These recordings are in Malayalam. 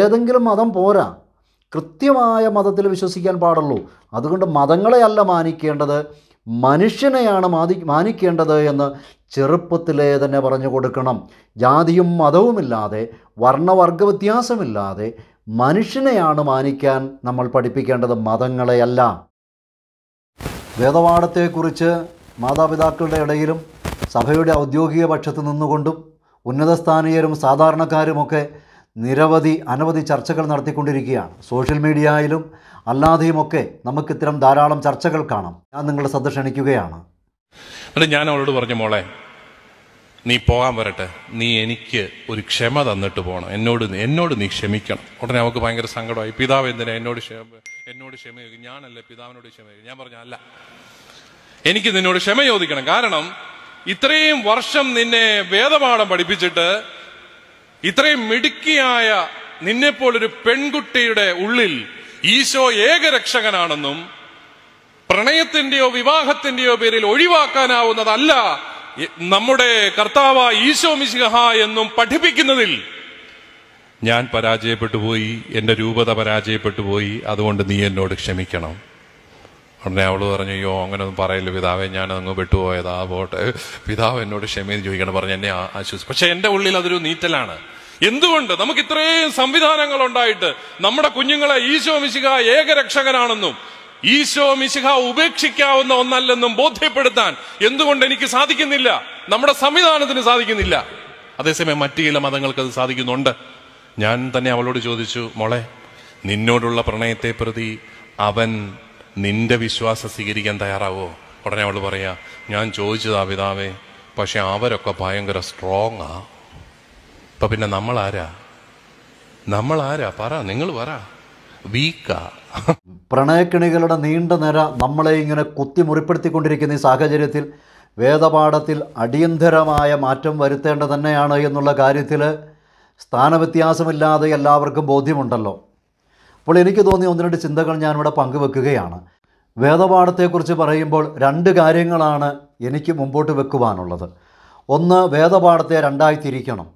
ഏതെങ്കിലും മതം പോരാ കൃത്യമായ മതത്തിൽ വിശ്വസിക്കാൻ പാടുള്ളൂ അതുകൊണ്ട് മതങ്ങളെയല്ല മാനിക്കേണ്ടത് മനുഷ്യനെയാണ് മാതി മാനിക്കേണ്ടത് എന്ന് ചെറുപ്പത്തിലേ തന്നെ പറഞ്ഞു കൊടുക്കണം ജാതിയും മതവുമില്ലാതെ വർണ്ണവർഗ വ്യത്യാസമില്ലാതെ മനുഷ്യനെയാണ് മാനിക്കാൻ നമ്മൾ പഠിപ്പിക്കേണ്ടത് മതങ്ങളെയല്ല വേദപാഠത്തെക്കുറിച്ച് മാതാപിതാക്കളുടെ ഇടയിലും സഭയുടെ ഔദ്യോഗിക പക്ഷത്ത് നിന്നുകൊണ്ടും ഉന്നതസ്ഥാനീയരും സാധാരണക്കാരുമൊക്കെ നിരവധി അനവധി ചർച്ചകൾ നടത്തിക്കൊണ്ടിരിക്കുകയാണ് സോഷ്യൽ മീഡിയയിലും അല്ലാതെയുമൊക്കെ ഇത്തരം ധാരാളം ചർച്ചകൾ കാണാം ഞാൻ നിങ്ങളുടെ ശ്രദ്ധ ക്ഷണിക്കുകയാണ് ഞാൻ അവളോട് പറഞ്ഞു മോളെ നീ പോകാൻ വരട്ടെ നീ എനിക്ക് ഒരു ക്ഷമ തന്നിട്ട് പോകണം എന്നോട് എന്നോട് നീ ക്ഷമിക്കണം ഉടനെ നമുക്ക് ഭയങ്കര സങ്കടമായി പിതാവ് എന്തിനാ എന്നോട് എന്നോട് ക്ഷമ ചോദിക്കും ഞാനല്ലേ പിതാവിനോട് ക്ഷമ ഞാൻ പറഞ്ഞു അല്ല എനിക്ക് നിന്നോട് ക്ഷമ ചോദിക്കണം കാരണം ഇത്രയും വർഷം നിന്നെ വേദപാഠം പഠിപ്പിച്ചിട്ട് ഇത്രയും മിടുക്കിയായ നിന്നെപ്പോലൊരു പെൺകുട്ടിയുടെ ഉള്ളിൽ ഈശോ ഏകരക്ഷകനാണെന്നും പ്രണയത്തിന്റെയോ വിവാഹത്തിന്റെയോ പേരിൽ ഒഴിവാക്കാനാവുന്നതല്ല നമ്മുടെ കർത്താവ ഈശോ മിശിഹ എന്നും പഠിപ്പിക്കുന്നതിൽ ഞാൻ പരാജയപ്പെട്ടു പോയി എൻ്റെ രൂപത പരാജയപ്പെട്ടു പോയി അതുകൊണ്ട് നീ എന്നോട് ക്ഷമിക്കണം ഉടനെ അവള് പറഞ്ഞു അയ്യോ അങ്ങനൊന്നും പറയല്ല പിതാവെ ഞാൻ അങ്ങ് വിട്ടുപോയതാ പോട്ടെ പിതാവ് എന്നോട് ക്ഷമയെന്ന് ചോദിക്കണം പറഞ്ഞു എന്നെ ആശ്വസിച്ചു പക്ഷെ എൻ്റെ ഉള്ളിൽ അതൊരു നീറ്റലാണ് എന്തുകൊണ്ട് നമുക്ക് ഇത്രയും സംവിധാനങ്ങൾ ഉണ്ടായിട്ട് നമ്മുടെ കുഞ്ഞുങ്ങളെ ഈശോ മിശിഹ ഏകരക്ഷകനാണെന്നും ഈശോ മിശിഹ ഉപേക്ഷിക്കാവുന്ന ഒന്നല്ലെന്നും ബോധ്യപ്പെടുത്താൻ എന്തുകൊണ്ട് എനിക്ക് സാധിക്കുന്നില്ല നമ്മുടെ സംവിധാനത്തിന് സാധിക്കുന്നില്ല അതേസമയം മറ്റു ചില മതങ്ങൾക്ക് അത് സാധിക്കുന്നുണ്ട് ഞാൻ തന്നെ അവളോട് ചോദിച്ചു മോളെ നിന്നോടുള്ള പ്രണയത്തെ പ്രതി അവൻ നിന്റെ വിശ്വാസം സ്വീകരിക്കാൻ തയ്യാറാവോ ഉടനെ അവൾ പറയാ ഞാൻ ചോദിച്ചതാ പിതാവേ പക്ഷെ അവരൊക്കെ ഭയങ്കര സ്ട്രോങ് ആ അപ്പൊ പിന്നെ നമ്മൾ ആരാ നമ്മൾ ആരാ പറ നിങ്ങൾ പറ പ്രണയക്കിണികളുടെ നീണ്ട നിര നമ്മളെ ഇങ്ങനെ കുത്തി മുറിപ്പെടുത്തിക്കൊണ്ടിരിക്കുന്ന ഈ സാഹചര്യത്തിൽ വേദപാഠത്തിൽ അടിയന്തരമായ മാറ്റം വരുത്തേണ്ട തന്നെയാണ് എന്നുള്ള കാര്യത്തിൽ സ്ഥാനവ്യത്യാസമില്ലാതെ എല്ലാവർക്കും ബോധ്യമുണ്ടല്ലോ അപ്പോൾ എനിക്ക് തോന്നിയ ഒന്ന് രണ്ട് ചിന്തകൾ ഞാനിവിടെ പങ്കുവെക്കുകയാണ് വേദപാഠത്തെക്കുറിച്ച് പറയുമ്പോൾ രണ്ട് കാര്യങ്ങളാണ് എനിക്ക് മുമ്പോട്ട് വെക്കുവാനുള്ളത് ഒന്ന് വേദപാഠത്തെ രണ്ടായി തിരിക്കണം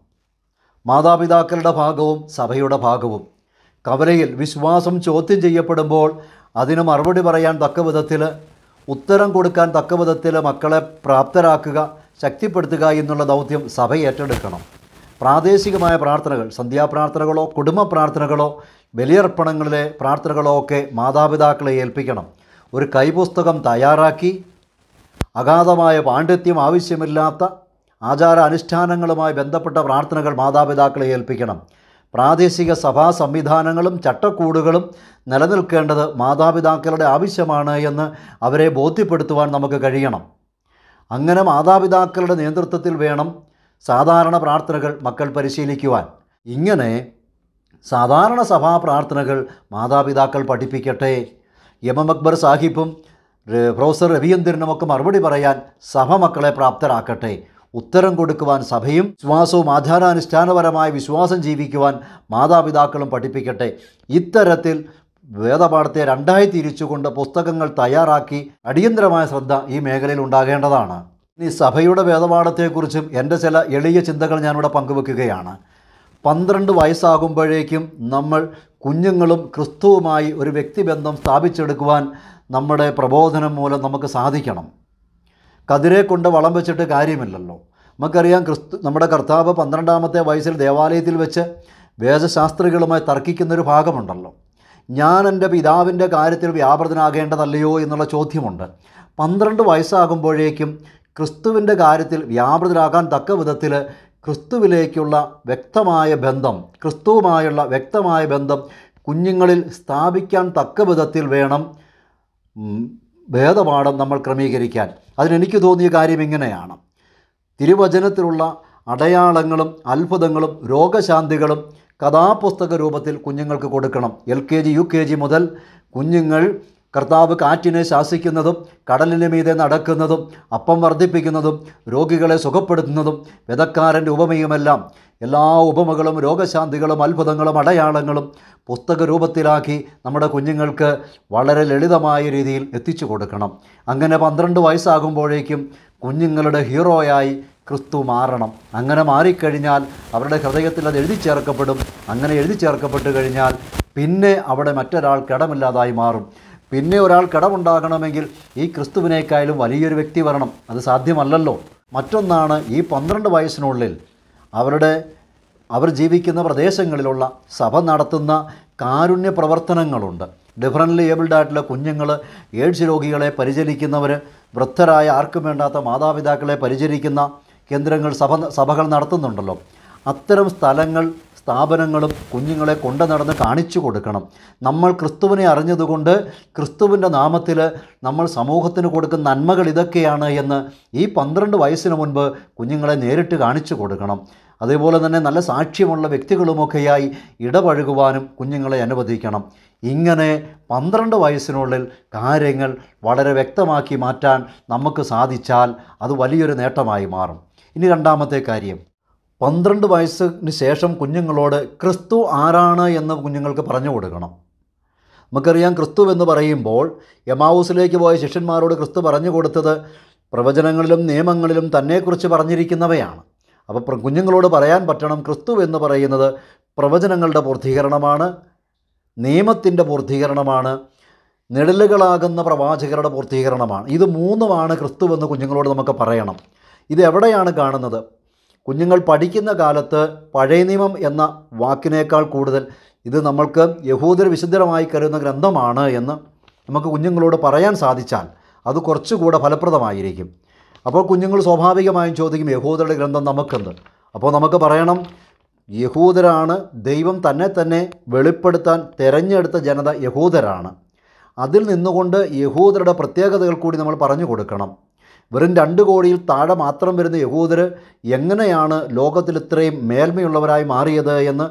മാതാപിതാക്കളുടെ ഭാഗവും സഭയുടെ ഭാഗവും കവലയിൽ വിശ്വാസം ചോദ്യം ചെയ്യപ്പെടുമ്പോൾ അതിന് മറുപടി പറയാൻ തക്ക വിധത്തിൽ ഉത്തരം കൊടുക്കാൻ തക്ക വിധത്തിൽ മക്കളെ പ്രാപ്തരാക്കുക ശക്തിപ്പെടുത്തുക എന്നുള്ള ദൗത്യം സഭ ഏറ്റെടുക്കണം പ്രാദേശികമായ പ്രാർത്ഥനകൾ സന്ധ്യാപ്രാർത്ഥനകളോ കുടുംബ പ്രാർത്ഥനകളോ ബലിയർപ്പണങ്ങളിലെ പ്രാർത്ഥനകളോ ഒക്കെ മാതാപിതാക്കളെ ഏൽപ്പിക്കണം ഒരു കൈപുസ്തകം തയ്യാറാക്കി അഗാധമായ പാണ്ഡിത്യം ആവശ്യമില്ലാത്ത ആചാര അനുഷ്ഠാനങ്ങളുമായി ബന്ധപ്പെട്ട പ്രാർത്ഥനകൾ മാതാപിതാക്കളെ ഏൽപ്പിക്കണം പ്രാദേശിക സഭാ സംവിധാനങ്ങളും ചട്ടക്കൂടുകളും നിലനിൽക്കേണ്ടത് മാതാപിതാക്കളുടെ ആവശ്യമാണ് എന്ന് അവരെ ബോധ്യപ്പെടുത്തുവാൻ നമുക്ക് കഴിയണം അങ്ങനെ മാതാപിതാക്കളുടെ നേതൃത്വത്തിൽ വേണം സാധാരണ പ്രാർത്ഥനകൾ മക്കൾ പരിശീലിക്കുവാൻ ഇങ്ങനെ സാധാരണ സഭാ പ്രാർത്ഥനകൾ മാതാപിതാക്കൾ പഠിപ്പിക്കട്ടെ എം എം അക്ബർ സാഹിബും പ്രൊഫസർ രവീന്ദ്രനുമൊക്കെ മറുപടി പറയാൻ സഭ മക്കളെ പ്രാപ്തരാക്കട്ടെ ഉത്തരം കൊടുക്കുവാൻ സഭയും വിശ്വാസവും ആചാരാനുഷ്ഠാനപരമായ വിശ്വാസം ജീവിക്കുവാൻ മാതാപിതാക്കളും പഠിപ്പിക്കട്ടെ ഇത്തരത്തിൽ വേദപാഠത്തെ രണ്ടായി തിരിച്ചുകൊണ്ട് പുസ്തകങ്ങൾ തയ്യാറാക്കി അടിയന്തരമായ ശ്രദ്ധ ഈ മേഖലയിൽ ഉണ്ടാകേണ്ടതാണ് ഇനി സഭയുടെ വേദപാഠത്തെക്കുറിച്ചും എൻ്റെ ചില എളിയ ചിന്തകൾ ഞാനിവിടെ പങ്കുവെക്കുകയാണ് പന്ത്രണ്ട് വയസ്സാകുമ്പോഴേക്കും നമ്മൾ കുഞ്ഞുങ്ങളും ക്രിസ്തുവുമായി ഒരു വ്യക്തിബന്ധം സ്ഥാപിച്ചെടുക്കുവാൻ നമ്മുടെ പ്രബോധനം മൂലം നമുക്ക് സാധിക്കണം കതിരെ കൊണ്ട് വളം വെച്ചിട്ട് കാര്യമില്ലല്ലോ നമുക്കറിയാം ക്രിസ്തു നമ്മുടെ കർത്താവ് പന്ത്രണ്ടാമത്തെ വയസ്സിൽ ദേവാലയത്തിൽ വെച്ച് വേദശാസ്ത്രികളുമായി തർക്കിക്കുന്നൊരു ഭാഗമുണ്ടല്ലോ ഞാൻ എൻ്റെ പിതാവിൻ്റെ കാര്യത്തിൽ വ്യാപൃതനാകേണ്ടതല്ലയോ എന്നുള്ള ചോദ്യമുണ്ട് പന്ത്രണ്ട് വയസ്സാകുമ്പോഴേക്കും ക്രിസ്തുവിൻ്റെ കാര്യത്തിൽ വ്യാപൃതരാകാൻ തക്ക വിധത്തിൽ ക്രിസ്തുവിലേക്കുള്ള വ്യക്തമായ ബന്ധം ക്രിസ്തുവുമായുള്ള വ്യക്തമായ ബന്ധം കുഞ്ഞുങ്ങളിൽ സ്ഥാപിക്കാൻ തക്ക വിധത്തിൽ വേണം വേദപാഠം നമ്മൾ ക്രമീകരിക്കാൻ അതിനെനിക്ക് തോന്നിയ കാര്യം ഇങ്ങനെയാണ് തിരുവചനത്തിലുള്ള അടയാളങ്ങളും അത്ഭുതങ്ങളും രോഗശാന്തികളും കഥാപുസ്തക രൂപത്തിൽ കുഞ്ഞുങ്ങൾക്ക് കൊടുക്കണം L K G U K G മുതൽ കുഞ്ഞുങ്ങൾ കർത്താവ് കാറ്റിനെ ശാസിക്കുന്നതും കടലിന് മീതെ നടക്കുന്നതും അപ്പം വർദ്ധിപ്പിക്കുന്നതും രോഗികളെ സുഖപ്പെടുത്തുന്നതും വിധക്കാരൻ്റെ ഉപമയുമെല്ലാം എല്ലാ ഉപമകളും രോഗശാന്തികളും അത്ഭുതങ്ങളും അടയാളങ്ങളും പുസ്തക രൂപത്തിലാക്കി നമ്മുടെ കുഞ്ഞുങ്ങൾക്ക് വളരെ ലളിതമായ രീതിയിൽ എത്തിച്ചു കൊടുക്കണം അങ്ങനെ പന്ത്രണ്ട് വയസ്സാകുമ്പോഴേക്കും കുഞ്ഞുങ്ങളുടെ ഹീറോയായി ക്രിസ്തു മാറണം അങ്ങനെ മാറിക്കഴിഞ്ഞാൽ അവരുടെ ഹൃദയത്തിൽ അത് എഴുതി ചേർക്കപ്പെടും അങ്ങനെ എഴുതി ചേർക്കപ്പെട്ട് കഴിഞ്ഞാൽ പിന്നെ അവിടെ മറ്റൊരാൾ കിടമില്ലാതായി മാറും പിന്നെ ഒരാൾ കടമുണ്ടാകണമെങ്കിൽ ഈ ക്രിസ്തുവിനേക്കാളും വലിയൊരു വ്യക്തി വരണം അത് സാധ്യമല്ലല്ലോ മറ്റൊന്നാണ് ഈ പന്ത്രണ്ട് വയസ്സിനുള്ളിൽ അവരുടെ അവർ ജീവിക്കുന്ന പ്രദേശങ്ങളിലുള്ള സഭ നടത്തുന്ന കാരുണ്യ പ്രവർത്തനങ്ങളുണ്ട് ഡിഫറൻ്റ്ലി ഏബിൾഡ് ആയിട്ടുള്ള കുഞ്ഞുങ്ങൾ എയ്ഡ്സ് രോഗികളെ പരിചരിക്കുന്നവർ വൃദ്ധരായ ആർക്കും വേണ്ടാത്ത മാതാപിതാക്കളെ പരിചരിക്കുന്ന കേന്ദ്രങ്ങൾ സഭ സഭകൾ നടത്തുന്നുണ്ടല്ലോ അത്തരം സ്ഥലങ്ങൾ സ്ഥാപനങ്ങളും കുഞ്ഞുങ്ങളെ കൊണ്ടുനടന്ന് നടന്ന് കാണിച്ചു കൊടുക്കണം നമ്മൾ ക്രിസ്തുവിനെ അറിഞ്ഞതുകൊണ്ട് ക്രിസ്തുവിൻ്റെ നാമത്തിൽ നമ്മൾ സമൂഹത്തിന് കൊടുക്കുന്ന നന്മകൾ ഇതൊക്കെയാണ് എന്ന് ഈ പന്ത്രണ്ട് വയസ്സിന് മുൻപ് കുഞ്ഞുങ്ങളെ നേരിട്ട് കാണിച്ചു കൊടുക്കണം അതേപോലെ തന്നെ നല്ല സാക്ഷ്യമുള്ള വ്യക്തികളുമൊക്കെയായി ഇടപഴകുവാനും കുഞ്ഞുങ്ങളെ അനുവദിക്കണം ഇങ്ങനെ പന്ത്രണ്ട് വയസ്സിനുള്ളിൽ കാര്യങ്ങൾ വളരെ വ്യക്തമാക്കി മാറ്റാൻ നമുക്ക് സാധിച്ചാൽ അത് വലിയൊരു നേട്ടമായി മാറും ഇനി രണ്ടാമത്തെ കാര്യം പന്ത്രണ്ട് വയസ്സിന് ശേഷം കുഞ്ഞുങ്ങളോട് ക്രിസ്തു ആരാണ് എന്ന് കുഞ്ഞുങ്ങൾക്ക് പറഞ്ഞു കൊടുക്കണം നമുക്കറിയാം ക്രിസ്തു എന്ന് പറയുമ്പോൾ യമാവൂസിലേക്ക് പോയ ശിഷ്യന്മാരോട് ക്രിസ്തു പറഞ്ഞു കൊടുത്തത് പ്രവചനങ്ങളിലും നിയമങ്ങളിലും തന്നെക്കുറിച്ച് പറഞ്ഞിരിക്കുന്നവയാണ് അപ്പോൾ കുഞ്ഞുങ്ങളോട് പറയാൻ പറ്റണം ക്രിസ്തു എന്ന് പറയുന്നത് പ്രവചനങ്ങളുടെ പൂർത്തീകരണമാണ് നിയമത്തിൻ്റെ പൂർത്തീകരണമാണ് നിഴലുകളാകുന്ന പ്രവാചകരുടെ പൂർത്തീകരണമാണ് ഇത് മൂന്നുമാണ് എന്ന് കുഞ്ഞുങ്ങളോട് നമുക്ക് പറയണം ഇത് എവിടെയാണ് കാണുന്നത് കുഞ്ഞുങ്ങൾ പഠിക്കുന്ന കാലത്ത് പഴയ നിയമം എന്ന വാക്കിനേക്കാൾ കൂടുതൽ ഇത് നമ്മൾക്ക് യഹൂദർ വിശുദ്ധരമായി കരുതുന്ന ഗ്രന്ഥമാണ് എന്ന് നമുക്ക് കുഞ്ഞുങ്ങളോട് പറയാൻ സാധിച്ചാൽ അത് കുറച്ചുകൂടെ ഫലപ്രദമായിരിക്കും അപ്പോൾ കുഞ്ഞുങ്ങൾ സ്വാഭാവികമായും ചോദിക്കും യഹൂദരുടെ ഗ്രന്ഥം നമുക്കെന്ത് അപ്പോൾ നമുക്ക് പറയണം യഹൂദരാണ് ദൈവം തന്നെ തന്നെ വെളിപ്പെടുത്താൻ തിരഞ്ഞെടുത്ത ജനത യഹൂദരാണ് അതിൽ നിന്നുകൊണ്ട് യഹൂദരുടെ പ്രത്യേകതകൾ കൂടി നമ്മൾ പറഞ്ഞു കൊടുക്കണം വെറും രണ്ട് കോടിയിൽ താഴെ മാത്രം വരുന്ന യഹൂദർ എങ്ങനെയാണ് ലോകത്തിൽ ഇത്രയും മേൽമയുള്ളവരായി മാറിയത് എന്ന്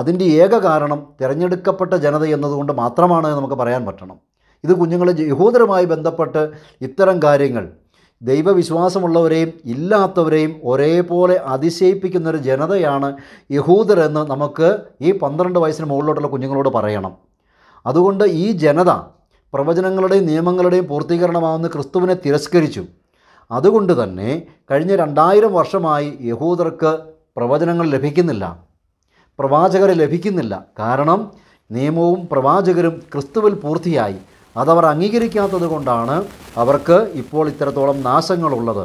അതിൻ്റെ ഏക കാരണം തിരഞ്ഞെടുക്കപ്പെട്ട ജനത എന്നതുകൊണ്ട് മാത്രമാണ് നമുക്ക് പറയാൻ പറ്റണം ഇത് കുഞ്ഞുങ്ങൾ യഹൂദരുമായി ബന്ധപ്പെട്ട് ഇത്തരം കാര്യങ്ങൾ ദൈവവിശ്വാസമുള്ളവരെയും ഇല്ലാത്തവരെയും ഒരേപോലെ അതിശയിപ്പിക്കുന്നൊരു ജനതയാണ് യഹൂദരെന്ന് നമുക്ക് ഈ പന്ത്രണ്ട് വയസ്സിന് മുകളിലോട്ടുള്ള കുഞ്ഞുങ്ങളോട് പറയണം അതുകൊണ്ട് ഈ ജനത പ്രവചനങ്ങളുടെയും നിയമങ്ങളുടെയും പൂർത്തീകരണമാകുന്ന ക്രിസ്തുവിനെ തിരസ്കരിച്ചു അതുകൊണ്ട് തന്നെ കഴിഞ്ഞ രണ്ടായിരം വർഷമായി യഹൂദർക്ക് പ്രവചനങ്ങൾ ലഭിക്കുന്നില്ല പ്രവാചകരെ ലഭിക്കുന്നില്ല കാരണം നിയമവും പ്രവാചകരും ക്രിസ്തുവിൽ പൂർത്തിയായി അതവർ അംഗീകരിക്കാത്തത് കൊണ്ടാണ് അവർക്ക് ഇപ്പോൾ ഇത്തരത്തോളം നാശങ്ങളുള്ളത്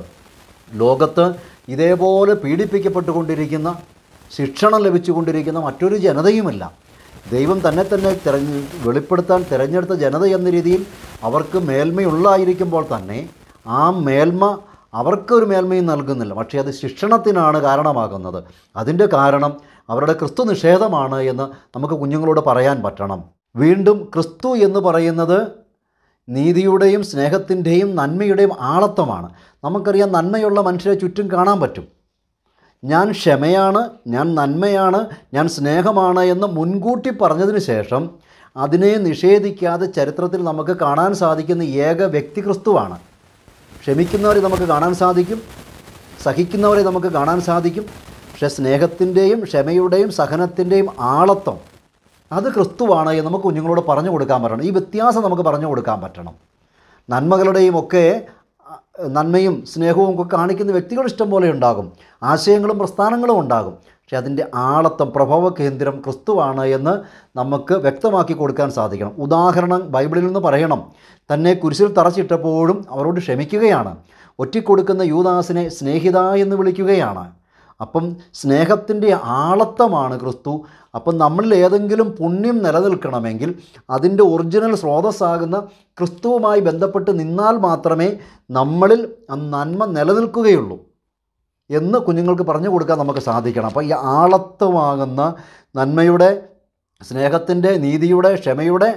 ലോകത്ത് ഇതേപോലെ പീഡിപ്പിക്കപ്പെട്ടുകൊണ്ടിരിക്കുന്ന ശിക്ഷണം ലഭിച്ചുകൊണ്ടിരിക്കുന്ന മറ്റൊരു ജനതയുമില്ല ദൈവം തന്നെ തന്നെ തിരഞ്ഞ് വെളിപ്പെടുത്താൻ തിരഞ്ഞെടുത്ത ജനത എന്ന രീതിയിൽ അവർക്ക് മേൽമയുള്ളായിരിക്കുമ്പോൾ തന്നെ ആ മേൽമ അവർക്കൊരു മേൽമയും നൽകുന്നില്ല പക്ഷേ അത് ശിക്ഷണത്തിനാണ് കാരണമാകുന്നത് അതിൻ്റെ കാരണം അവരുടെ ക്രിസ്തു നിഷേധമാണ് എന്ന് നമുക്ക് കുഞ്ഞുങ്ങളോട് പറയാൻ പറ്റണം വീണ്ടും ക്രിസ്തു എന്ന് പറയുന്നത് നീതിയുടെയും സ്നേഹത്തിൻ്റെയും നന്മയുടെയും ആളത്വമാണ് നമുക്കറിയാം നന്മയുള്ള മനുഷ്യരെ ചുറ്റും കാണാൻ പറ്റും ഞാൻ ക്ഷമയാണ് ഞാൻ നന്മയാണ് ഞാൻ സ്നേഹമാണ് എന്ന് മുൻകൂട്ടി പറഞ്ഞതിന് ശേഷം അതിനെ നിഷേധിക്കാതെ ചരിത്രത്തിൽ നമുക്ക് കാണാൻ സാധിക്കുന്ന ഏക വ്യക്തി ക്രിസ്തുവാണ് ക്ഷമിക്കുന്നവരെ നമുക്ക് കാണാൻ സാധിക്കും സഹിക്കുന്നവരെ നമുക്ക് കാണാൻ സാധിക്കും പക്ഷെ സ്നേഹത്തിൻ്റെയും ക്ഷമയുടെയും സഹനത്തിൻ്റെയും ആളത്വം അത് ക്രിസ്തുവാണ് എന്ന് നമുക്ക് കുഞ്ഞുങ്ങളോട് പറഞ്ഞു കൊടുക്കാൻ പറ്റണം ഈ വ്യത്യാസം നമുക്ക് പറഞ്ഞു കൊടുക്കാൻ പറ്റണം നന്മകളുടെയും ഒക്കെ നന്മയും സ്നേഹവും ഒക്കെ കാണിക്കുന്ന വ്യക്തികൾ ഇഷ്ടം പോലെ ഉണ്ടാകും ആശയങ്ങളും പ്രസ്ഥാനങ്ങളും ഉണ്ടാകും പക്ഷേ അതിൻ്റെ ആളത്തം പ്രഭവ കേന്ദ്രം ക്രിസ്തുവാണ് എന്ന് നമുക്ക് വ്യക്തമാക്കി കൊടുക്കാൻ സാധിക്കണം ഉദാഹരണം ബൈബിളിൽ നിന്ന് പറയണം തന്നെ കുരിശിൽ തറച്ചിട്ടപ്പോഴും അവരോട് ക്ഷമിക്കുകയാണ് ഒറ്റിക്കൊടുക്കുന്ന യൂദാസിനെ സ്നേഹിത എന്ന് വിളിക്കുകയാണ് അപ്പം സ്നേഹത്തിൻ്റെ ആളത്തമാണ് ക്രിസ്തു അപ്പം നമ്മളിൽ ഏതെങ്കിലും പുണ്യം നിലനിൽക്കണമെങ്കിൽ അതിൻ്റെ ഒറിജിനൽ സ്രോതസ്സാകുന്ന ക്രിസ്തുവുമായി ബന്ധപ്പെട്ട് നിന്നാൽ മാത്രമേ നമ്മളിൽ നന്മ നിലനിൽക്കുകയുള്ളൂ എന്ന് കുഞ്ഞുങ്ങൾക്ക് പറഞ്ഞു കൊടുക്കാൻ നമുക്ക് സാധിക്കണം അപ്പോൾ ഈ ആളത്തമാകുന്ന നന്മയുടെ സ്നേഹത്തിൻ്റെ നീതിയുടെ ക്ഷമയുടെ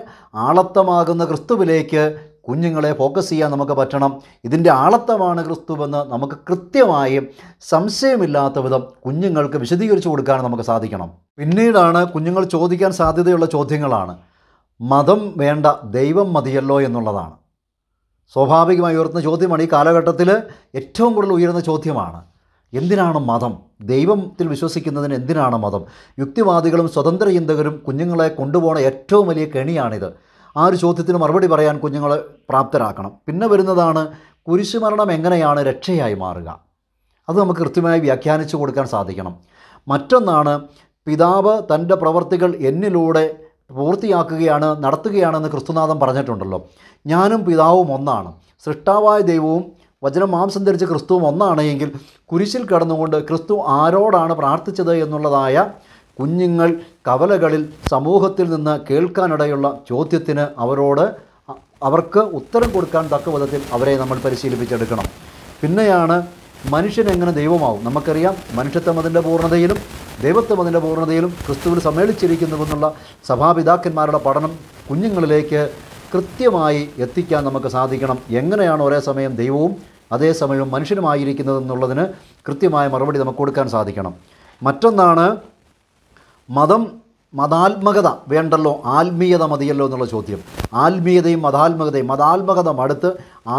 ആളത്തമാകുന്ന ക്രിസ്തുവിലേക്ക് കുഞ്ഞുങ്ങളെ ഫോക്കസ് ചെയ്യാൻ നമുക്ക് പറ്റണം ഇതിൻ്റെ ആളത്തമാണ് ക്രിസ്തുവെന്ന് നമുക്ക് കൃത്യമായും സംശയമില്ലാത്ത വിധം കുഞ്ഞുങ്ങൾക്ക് വിശദീകരിച്ചു കൊടുക്കാൻ നമുക്ക് സാധിക്കണം പിന്നീടാണ് കുഞ്ഞുങ്ങൾ ചോദിക്കാൻ സാധ്യതയുള്ള ചോദ്യങ്ങളാണ് മതം വേണ്ട ദൈവം മതിയല്ലോ എന്നുള്ളതാണ് സ്വാഭാവികമായി ഉയർന്ന ചോദ്യമാണ് ഈ കാലഘട്ടത്തിൽ ഏറ്റവും കൂടുതൽ ഉയർന്ന ചോദ്യമാണ് എന്തിനാണ് മതം ദൈവത്തിൽ വിശ്വസിക്കുന്നതിന് എന്തിനാണ് മതം യുക്തിവാദികളും സ്വതന്ത്ര ചിന്തകരും കുഞ്ഞുങ്ങളെ കൊണ്ടുപോകുന്ന ഏറ്റവും വലിയ കെണിയാണിത് ആ ഒരു ചോദ്യത്തിന് മറുപടി പറയാൻ കുഞ്ഞുങ്ങളെ പ്രാപ്തരാക്കണം പിന്നെ വരുന്നതാണ് കുരിശുമരണം എങ്ങനെയാണ് രക്ഷയായി മാറുക അത് നമുക്ക് കൃത്യമായി വ്യാഖ്യാനിച്ചു കൊടുക്കാൻ സാധിക്കണം മറ്റൊന്നാണ് പിതാവ് തൻ്റെ പ്രവർത്തികൾ എന്നിലൂടെ പൂർത്തിയാക്കുകയാണ് നടത്തുകയാണെന്ന് ക്രിസ്തുനാഥം പറഞ്ഞിട്ടുണ്ടല്ലോ ഞാനും പിതാവും ഒന്നാണ് സൃഷ്ടാവായ ദൈവവും വചനം മാംസം ധരിച്ച ക്രിസ്തുവും ഒന്നാണെങ്കിൽ കുരിശിൽ കടന്നുകൊണ്ട് ക്രിസ്തു ആരോടാണ് പ്രാർത്ഥിച്ചത് എന്നുള്ളതായ കുഞ്ഞുങ്ങൾ കവലകളിൽ സമൂഹത്തിൽ നിന്ന് കേൾക്കാനിടയുള്ള ചോദ്യത്തിന് അവരോട് അവർക്ക് ഉത്തരം കൊടുക്കാൻ തക്ക വിധത്തിൽ അവരെ നമ്മൾ പരിശീലിപ്പിച്ചെടുക്കണം പിന്നെയാണ് മനുഷ്യൻ എങ്ങനെ ദൈവമാവും നമുക്കറിയാം മനുഷ്യത്വം അതിൻ്റെ പൂർണ്ണതയിലും ദൈവത്വം അതിൻ്റെ പൂർണ്ണതയിലും ക്രിസ്തുവിൽ സമ്മേളിച്ചിരിക്കുന്നുവെന്നുള്ള സഭാപിതാക്കന്മാരുടെ പഠനം കുഞ്ഞുങ്ങളിലേക്ക് കൃത്യമായി എത്തിക്കാൻ നമുക്ക് സാധിക്കണം എങ്ങനെയാണ് ഒരേ സമയം ദൈവവും അതേസമയം മനുഷ്യനുമായിരിക്കുന്നതെന്നുള്ളതിന് കൃത്യമായ മറുപടി നമുക്ക് കൊടുക്കാൻ സാധിക്കണം മറ്റൊന്നാണ് മതം മതാത്മകത വേണ്ടല്ലോ ആത്മീയത മതിയല്ലോ എന്നുള്ള ചോദ്യം ആത്മീയതയും മതാത്മകതയും മതാത്മകത മടുത്ത്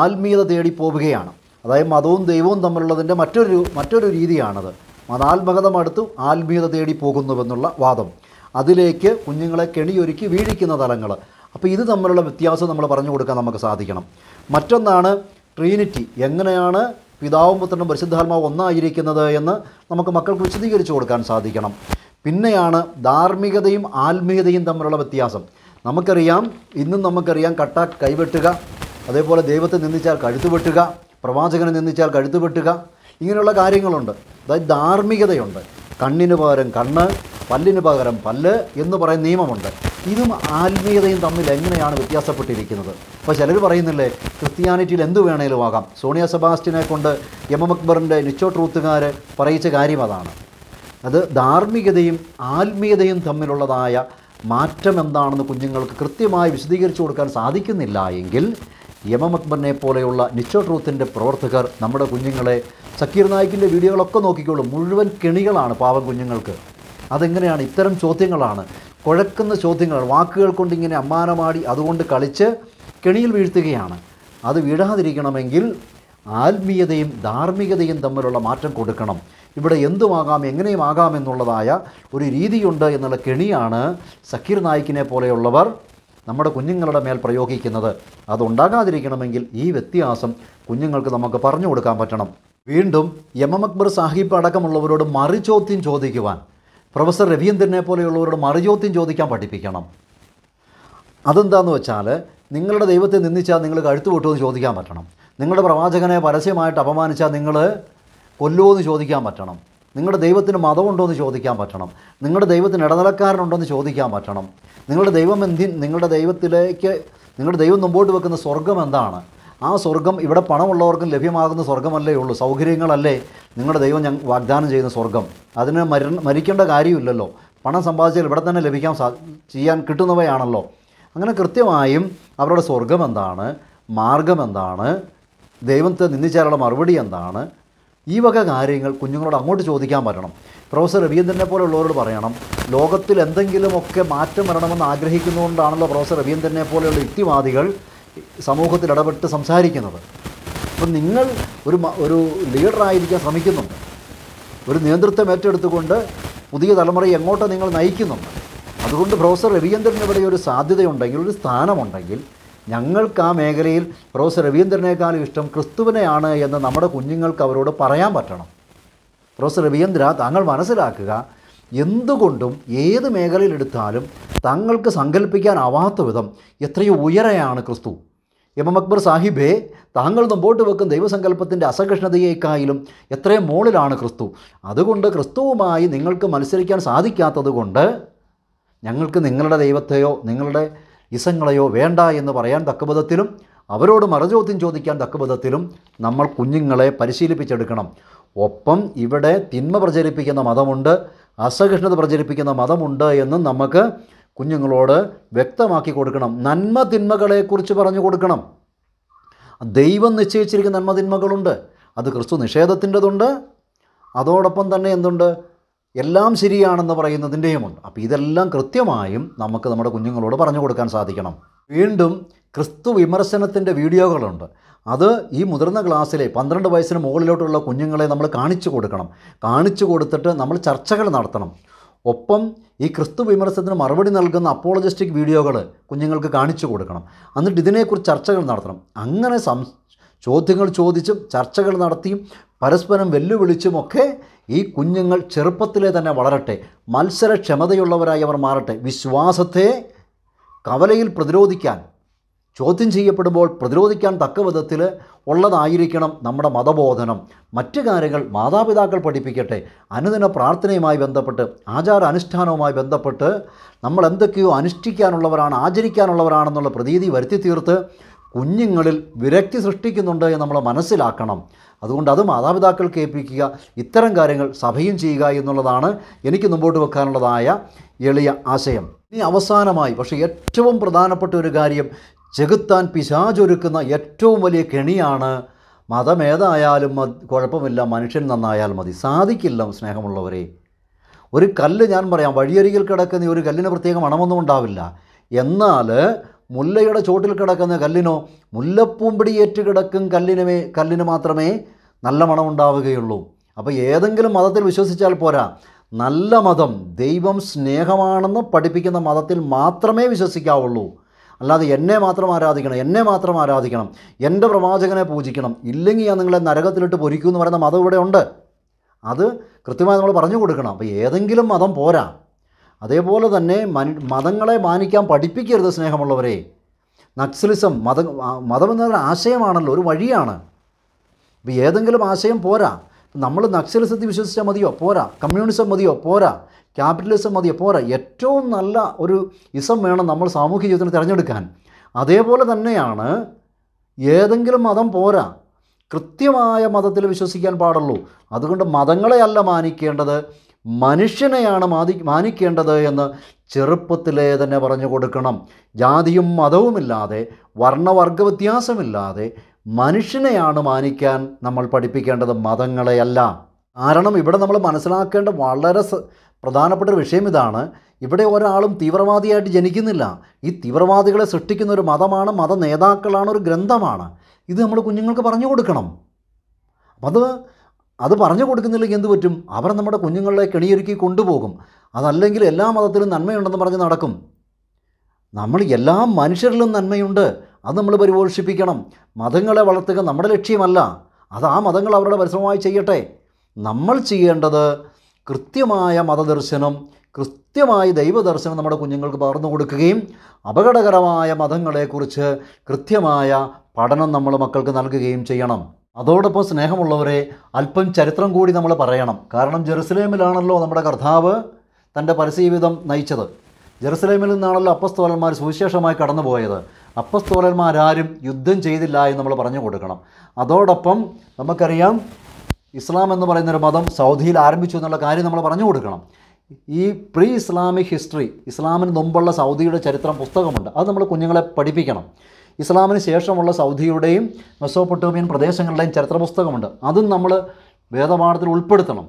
ആത്മീയത തേടി പോവുകയാണ് അതായത് മതവും ദൈവവും തമ്മിലുള്ളതിൻ്റെ മറ്റൊരു മറ്റൊരു രീതിയാണത് മതാത്മകത മടുത്ത് ആത്മീയത തേടി പോകുന്നുവെന്നുള്ള വാദം അതിലേക്ക് കുഞ്ഞുങ്ങളെ കെണിയൊരുക്കി വീഴിക്കുന്ന തലങ്ങൾ അപ്പോൾ ഇത് തമ്മിലുള്ള വ്യത്യാസം നമ്മൾ പറഞ്ഞു കൊടുക്കാൻ നമുക്ക് സാധിക്കണം മറ്റൊന്നാണ് ട്രീനിറ്റി എങ്ങനെയാണ് പിതാവും പുത്രനും പരിശുദ്ധാത്മാവ് ഒന്നായിരിക്കുന്നത് എന്ന് നമുക്ക് മക്കൾക്ക് വിശദീകരിച്ചു കൊടുക്കാൻ സാധിക്കണം പിന്നെയാണ് ധാർമ്മികതയും ആത്മീയതയും തമ്മിലുള്ള വ്യത്യാസം നമുക്കറിയാം ഇന്നും നമുക്കറിയാം കട്ട കൈവെട്ടുക അതേപോലെ ദൈവത്തെ നിന്ദിച്ചാൽ വെട്ടുക പ്രവാചകനെ നിന്ദിച്ചാൽ വെട്ടുക ഇങ്ങനെയുള്ള കാര്യങ്ങളുണ്ട് അതായത് ധാർമ്മികതയുണ്ട് കണ്ണിന് പകരം കണ്ണ് പല്ലിന് പകരം പല്ല് എന്ന് പറയുന്ന നിയമമുണ്ട് ഇതും ആത്മീയതയും തമ്മിൽ എങ്ങനെയാണ് വ്യത്യാസപ്പെട്ടിരിക്കുന്നത് അപ്പോൾ ചിലർ പറയുന്നില്ലേ ക്രിസ്ത്യാനിറ്റിയിൽ എന്തു വേണേലും ആകാം സോണിയ സെബാസ്റ്റിനെ കൊണ്ട് എം എം അക്ബറിൻ്റെ നിച്ചോ ട്രൂത്തുകാർ പറയിച്ച കാര്യം അതാണ് അത് ധാർമ്മികതയും ആത്മീയതയും തമ്മിലുള്ളതായ മാറ്റം എന്താണെന്ന് കുഞ്ഞുങ്ങൾക്ക് കൃത്യമായി വിശദീകരിച്ചു കൊടുക്കാൻ സാധിക്കുന്നില്ല എങ്കിൽ യമം അക്ബറിനെ പോലെയുള്ള നിശ്ചയ ട്രൂത്തിൻ്റെ പ്രവർത്തകർ നമ്മുടെ കുഞ്ഞുങ്ങളെ സക്കീർ നായിക്കിൻ്റെ വീഡിയോകളൊക്കെ നോക്കിക്കോളും മുഴുവൻ കെണികളാണ് പാവം കുഞ്ഞുങ്ങൾക്ക് അതെങ്ങനെയാണ് ഇത്തരം ചോദ്യങ്ങളാണ് കുഴക്കുന്ന ചോദ്യങ്ങളാണ് വാക്കുകൾ കൊണ്ട് ഇങ്ങനെ അമ്മാനമാടി അതുകൊണ്ട് കളിച്ച് കെണിയിൽ വീഴ്ത്തുകയാണ് അത് വീഴാതിരിക്കണമെങ്കിൽ ആത്മീയതയും ധാർമ്മികതയും തമ്മിലുള്ള മാറ്റം കൊടുക്കണം ഇവിടെ എന്തുമാകാം എങ്ങനെയും ആകാം എന്നുള്ളതായ ഒരു രീതിയുണ്ട് എന്നുള്ള കെണിയാണ് സക്കീർ നായിക്കിനെ പോലെയുള്ളവർ നമ്മുടെ കുഞ്ഞുങ്ങളുടെ മേൽ പ്രയോഗിക്കുന്നത് അതുണ്ടാകാതിരിക്കണമെങ്കിൽ ഈ വ്യത്യാസം കുഞ്ഞുങ്ങൾക്ക് നമുക്ക് പറഞ്ഞു കൊടുക്കാൻ പറ്റണം വീണ്ടും എം എം അക്ബർ സാഹിബ് അടക്കമുള്ളവരോട് മറുചോദ്യം ചോദിക്കുവാൻ പ്രൊഫസർ രവീന്ദ്രനെ പോലെയുള്ളവരോട് മറുചോദ്യം ചോദിക്കാൻ പഠിപ്പിക്കണം അതെന്താന്ന് വെച്ചാൽ നിങ്ങളുടെ ദൈവത്തെ നിന്ദിച്ചാൽ നിങ്ങൾ കഴുത്തു പൊട്ടുമെന്ന് ചോദിക്കാൻ പറ്റണം നിങ്ങളുടെ പ്രവാചകനെ പരസ്യമായിട്ട് അപമാനിച്ചാൽ നിങ്ങൾ കൊല്ലോ എന്ന് ചോദിക്കാൻ പറ്റണം നിങ്ങളുടെ ദൈവത്തിന് മതമുണ്ടോ എന്ന് ചോദിക്കാൻ പറ്റണം നിങ്ങളുടെ ദൈവത്തിന് ഇടനിലക്കാരനുണ്ടോ എന്ന് ചോദിക്കാൻ പറ്റണം നിങ്ങളുടെ ദൈവം എന്തി നിങ്ങളുടെ ദൈവത്തിലേക്ക് നിങ്ങളുടെ ദൈവം മുമ്പോട്ട് വെക്കുന്ന സ്വർഗം എന്താണ് ആ സ്വർഗം ഇവിടെ പണമുള്ളവർക്കും ലഭ്യമാകുന്ന സ്വർഗമല്ലേ ഉള്ളൂ സൗകര്യങ്ങളല്ലേ നിങ്ങളുടെ ദൈവം ഞങ്ങൾ വാഗ്ദാനം ചെയ്യുന്ന സ്വർഗം അതിന് മര മരിക്കേണ്ട കാര്യമില്ലല്ലോ പണം സമ്പാദിച്ചാൽ ഇവിടെ തന്നെ ലഭിക്കാൻ സാ ചെയ്യാൻ കിട്ടുന്നവയാണല്ലോ അങ്ങനെ കൃത്യമായും അവരുടെ സ്വർഗം എന്താണ് മാർഗം എന്താണ് ദൈവത്തെ നിന്ദിച്ചാലുള്ള മറുപടി എന്താണ് ഈ വക കാര്യങ്ങൾ കുഞ്ഞുങ്ങളോട് അങ്ങോട്ട് ചോദിക്കാൻ പറ്റണം പ്രൊഫസർ രവീന്ദ്രനെ പോലെയുള്ളവരോട് പറയണം ലോകത്തിൽ എന്തെങ്കിലുമൊക്കെ മാറ്റം വരണമെന്ന് ആഗ്രഹിക്കുന്നതുകൊണ്ടാണല്ലോ പ്രൊഫസർ രവീന്ദ്രനെ പോലെയുള്ള യുക്തിവാദികൾ സമൂഹത്തിൽ ഇടപെട്ട് സംസാരിക്കുന്നത് അപ്പം നിങ്ങൾ ഒരു ഒരു ലീഡറായിരിക്കാൻ ശ്രമിക്കുന്നുണ്ട് ഒരു നേതൃത്വം ഏറ്റെടുത്തുകൊണ്ട് പുതിയ തലമുറയെ എങ്ങോട്ട് നിങ്ങൾ നയിക്കുന്നുണ്ട് അതുകൊണ്ട് പ്രൊഫസർ രവീന്ദ്രന് ഇവിടെ ഒരു സാധ്യതയുണ്ടെങ്കിൽ ഒരു സ്ഥാനമുണ്ടെങ്കിൽ ഞങ്ങൾക്ക് ആ മേഖലയിൽ പ്രൊഫസർ രവീന്ദ്രനേക്കാളും ഇഷ്ടം ക്രിസ്തുവിനെയാണ് എന്ന് നമ്മുടെ കുഞ്ഞുങ്ങൾക്ക് അവരോട് പറയാൻ പറ്റണം പ്രൊഫസർ രവീന്ദ്ര താങ്കൾ മനസ്സിലാക്കുക എന്തുകൊണ്ടും ഏത് മേഖലയിലെടുത്താലും തങ്ങൾക്ക് സങ്കല്പിക്കാനാവാത്ത വിധം എത്രയോ ഉയരെയാണ് ക്രിസ്തു എം എം അക്ബർ സാഹിബേ താങ്കൾ മുമ്പോട്ട് വെക്കും ദൈവസങ്കല്പത്തിൻ്റെ അസഹിഷ്ണുതയേക്കായാലും എത്രയും മുകളിലാണ് ക്രിസ്തു അതുകൊണ്ട് ക്രിസ്തുവുമായി നിങ്ങൾക്ക് മത്സരിക്കാൻ സാധിക്കാത്തത് കൊണ്ട് ഞങ്ങൾക്ക് നിങ്ങളുടെ ദൈവത്തെയോ നിങ്ങളുടെ ഇസങ്ങളെയോ വേണ്ട എന്ന് പറയാൻ തക്കവിധത്തിലും അവരോട് മറുചോദ്യം ചോദിക്കാൻ തക്കവിധത്തിലും നമ്മൾ കുഞ്ഞുങ്ങളെ പരിശീലിപ്പിച്ചെടുക്കണം ഒപ്പം ഇവിടെ തിന്മ പ്രചരിപ്പിക്കുന്ന മതമുണ്ട് അസഹിഷ്ണുത പ്രചരിപ്പിക്കുന്ന മതമുണ്ട് എന്ന് നമുക്ക് കുഞ്ഞുങ്ങളോട് വ്യക്തമാക്കി കൊടുക്കണം നന്മ തിന്മകളെക്കുറിച്ച് പറഞ്ഞു കൊടുക്കണം ദൈവം നിശ്ചയിച്ചിരിക്കുന്ന നന്മ തിന്മകളുണ്ട് അത് ക്രിസ്തു നിഷേധത്തിൻ്റെതുണ്ട് അതോടൊപ്പം തന്നെ എന്തുണ്ട് എല്ലാം ശരിയാണെന്ന് പറയുന്നതിൻ്റെയുമുണ്ട് അപ്പോൾ ഇതെല്ലാം കൃത്യമായും നമുക്ക് നമ്മുടെ കുഞ്ഞുങ്ങളോട് പറഞ്ഞു കൊടുക്കാൻ സാധിക്കണം വീണ്ടും ക്രിസ്തു വിമർശനത്തിൻ്റെ വീഡിയോകളുണ്ട് അത് ഈ മുതിർന്ന ക്ലാസ്സിലെ പന്ത്രണ്ട് വയസ്സിന് മുകളിലോട്ടുള്ള കുഞ്ഞുങ്ങളെ നമ്മൾ കാണിച്ചു കൊടുക്കണം കാണിച്ചു കൊടുത്തിട്ട് നമ്മൾ ചർച്ചകൾ നടത്തണം ഒപ്പം ഈ ക്രിസ്തു വിമർശനത്തിന് മറുപടി നൽകുന്ന അപ്പോളജിസ്റ്റിക് വീഡിയോകൾ കുഞ്ഞുങ്ങൾക്ക് കാണിച്ചു കൊടുക്കണം എന്നിട്ട് ഇതിനെക്കുറിച്ച് ചർച്ചകൾ നടത്തണം അങ്ങനെ സം ചോദ്യങ്ങൾ ചോദിച്ചും ചർച്ചകൾ നടത്തിയും പരസ്പരം വെല്ലുവിളിച്ചുമൊക്കെ ഈ കുഞ്ഞുങ്ങൾ ചെറുപ്പത്തിലെ തന്നെ വളരട്ടെ മത്സരക്ഷമതയുള്ളവരായി അവർ മാറട്ടെ വിശ്വാസത്തെ കവലയിൽ പ്രതിരോധിക്കാൻ ചോദ്യം ചെയ്യപ്പെടുമ്പോൾ പ്രതിരോധിക്കാൻ തക്ക വിധത്തിൽ ഉള്ളതായിരിക്കണം നമ്മുടെ മതബോധനം മറ്റു കാര്യങ്ങൾ മാതാപിതാക്കൾ പഠിപ്പിക്കട്ടെ അനുദിന പ്രാർത്ഥനയുമായി ബന്ധപ്പെട്ട് ആചാര അനുഷ്ഠാനവുമായി ബന്ധപ്പെട്ട് നമ്മൾ എന്തൊക്കെയോ അനുഷ്ഠിക്കാനുള്ളവരാണ് ആചരിക്കാനുള്ളവരാണെന്നുള്ള പ്രതീതി വരുത്തി തീർത്ത് കുഞ്ഞുങ്ങളിൽ വിരക്തി സൃഷ്ടിക്കുന്നുണ്ട് എന്ന് നമ്മൾ മനസ്സിലാക്കണം അതുകൊണ്ട് അത് മാതാപിതാക്കൾ കേൾപ്പിക്കുക ഇത്തരം കാര്യങ്ങൾ സഭയും ചെയ്യുക എന്നുള്ളതാണ് എനിക്ക് മുമ്പോട്ട് വെക്കാനുള്ളതായ എളിയ ആശയം ഇനി അവസാനമായി പക്ഷേ ഏറ്റവും പ്രധാനപ്പെട്ട ഒരു കാര്യം ചെകുത്താൻ പിശാചൊരുക്കുന്ന ഏറ്റവും വലിയ കെണിയാണ് മതമേതായാലും കുഴപ്പമില്ല മനുഷ്യൻ നന്നായാൽ മതി സാധിക്കില്ല സ്നേഹമുള്ളവരെ ഒരു കല്ല് ഞാൻ പറയാം വഴിയരികിൽ കിടക്കുന്ന ഒരു കല്ലിന് പ്രത്യേക മണമൊന്നും ഉണ്ടാവില്ല എന്നാൽ മുല്ലയുടെ ചോട്ടിൽ കിടക്കുന്ന കല്ലിനോ മുല്ലപ്പൂമ്പിടിയേറ്റ് കിടക്കും കല്ലിനുമേ കല്ലിന് മാത്രമേ നല്ല മണം ഉണ്ടാവുകയുള്ളൂ അപ്പോൾ ഏതെങ്കിലും മതത്തിൽ വിശ്വസിച്ചാൽ പോരാ നല്ല മതം ദൈവം സ്നേഹമാണെന്ന് പഠിപ്പിക്കുന്ന മതത്തിൽ മാത്രമേ വിശ്വസിക്കാവുള്ളൂ അല്ലാതെ എന്നെ മാത്രം ആരാധിക്കണം എന്നെ മാത്രം ആരാധിക്കണം എൻ്റെ പ്രവാചകനെ പൂജിക്കണം ഇല്ലെങ്കിൽ ഞാൻ നിങ്ങളെ നരകത്തിലിട്ട് പൊരിക്കൂ എന്ന് പറയുന്ന മതം ഇവിടെ ഉണ്ട് അത് കൃത്യമായി നമ്മൾ പറഞ്ഞു കൊടുക്കണം അപ്പോൾ ഏതെങ്കിലും മതം പോരാ അതേപോലെ തന്നെ മതങ്ങളെ മാനിക്കാൻ പഠിപ്പിക്കരുത് സ്നേഹമുള്ളവരെ നക്സലിസം മത മതം എന്ന ഒരു ആശയമാണല്ലോ ഒരു വഴിയാണ് ഇപ്പോൾ ഏതെങ്കിലും ആശയം പോരാ നമ്മൾ നക്സലിസത്തിൽ വിശ്വസിച്ചാൽ മതിയോ പോരാ കമ്മ്യൂണിസം മതിയോ പോരാ ക്യാപിറ്റലിസം മതിയോ പോരാ ഏറ്റവും നല്ല ഒരു ഇസം വേണം നമ്മൾ സാമൂഹ്യ ജീവിതത്തിൽ തിരഞ്ഞെടുക്കാൻ അതേപോലെ തന്നെയാണ് ഏതെങ്കിലും മതം പോരാ കൃത്യമായ മതത്തിൽ വിശ്വസിക്കാൻ പാടുള്ളൂ അതുകൊണ്ട് മതങ്ങളെയല്ല മാനിക്കേണ്ടത് മനുഷ്യനെയാണ് മാതി മാനിക്കേണ്ടത് എന്ന് ചെറുപ്പത്തിലേ തന്നെ പറഞ്ഞു കൊടുക്കണം ജാതിയും മതവുമില്ലാതെ വർണ്ണവർഗ വ്യത്യാസമില്ലാതെ മനുഷ്യനെയാണ് മാനിക്കാൻ നമ്മൾ പഠിപ്പിക്കേണ്ടത് മതങ്ങളെയല്ല കാരണം ഇവിടെ നമ്മൾ മനസ്സിലാക്കേണ്ട വളരെ പ്രധാനപ്പെട്ട ഒരു വിഷയം ഇതാണ് ഇവിടെ ഒരാളും തീവ്രവാദിയായിട്ട് ജനിക്കുന്നില്ല ഈ തീവ്രവാദികളെ സൃഷ്ടിക്കുന്ന ഒരു മതമാണ് മത നേതാക്കളാണ് ഒരു ഗ്രന്ഥമാണ് ഇത് നമ്മൾ കുഞ്ഞുങ്ങൾക്ക് പറഞ്ഞു കൊടുക്കണം അപ്പം അത് അത് പറഞ്ഞു കൊടുക്കുന്നില്ലെങ്കിൽ എന്ത് പറ്റും അവർ നമ്മുടെ കുഞ്ഞുങ്ങളെ കെണിയൊരുക്കി കൊണ്ടുപോകും അതല്ലെങ്കിൽ എല്ലാ മതത്തിലും നന്മയുണ്ടെന്ന് പറഞ്ഞ് നടക്കും നമ്മൾ എല്ലാ മനുഷ്യരിലും നന്മയുണ്ട് അത് നമ്മൾ പരിപോഷിപ്പിക്കണം മതങ്ങളെ വളർത്തുക നമ്മുടെ ലക്ഷ്യമല്ല അത് ആ മതങ്ങൾ അവരുടെ പരിശ്രമമായി ചെയ്യട്ടെ നമ്മൾ ചെയ്യേണ്ടത് കൃത്യമായ മതദർശനം കൃത്യമായ ദൈവദർശനം നമ്മുടെ കുഞ്ഞുങ്ങൾക്ക് പകർന്നു കൊടുക്കുകയും അപകടകരമായ മതങ്ങളെക്കുറിച്ച് കൃത്യമായ പഠനം നമ്മൾ മക്കൾക്ക് നൽകുകയും ചെയ്യണം അതോടൊപ്പം സ്നേഹമുള്ളവരെ അല്പം ചരിത്രം കൂടി നമ്മൾ പറയണം കാരണം ജെറുസലേമിലാണല്ലോ നമ്മുടെ കർത്താവ് തൻ്റെ പരസ്യജീവിതം നയിച്ചത് ജെറുസലേമിൽ നിന്നാണല്ലോ അപ്പസ്തോലന്മാർ സുവിശേഷമായി കടന്നുപോയത് അപ്പസ്തോലന്മാരാരും യുദ്ധം ചെയ്തില്ല എന്ന് നമ്മൾ പറഞ്ഞു കൊടുക്കണം അതോടൊപ്പം നമുക്കറിയാം ഇസ്ലാം എന്ന് പറയുന്നൊരു മതം സൗദിയിൽ ആരംഭിച്ചു എന്നുള്ള കാര്യം നമ്മൾ പറഞ്ഞു കൊടുക്കണം ഈ പ്രീ ഇസ്ലാമിക് ഹിസ്റ്ററി ഇസ്ലാമിന് മുമ്പുള്ള സൗദിയുടെ ചരിത്രം പുസ്തകമുണ്ട് അത് നമ്മൾ കുഞ്ഞുങ്ങളെ പഠിപ്പിക്കണം ഇസ്ലാമിന് ശേഷമുള്ള സൗദിയുടെയും മെസോപ്പൊട്ടോമിയൻ പ്രദേശങ്ങളുടെയും ചരിത്ര പുസ്തകമുണ്ട് അതും നമ്മൾ വേദപാഠത്തിൽ ഉൾപ്പെടുത്തണം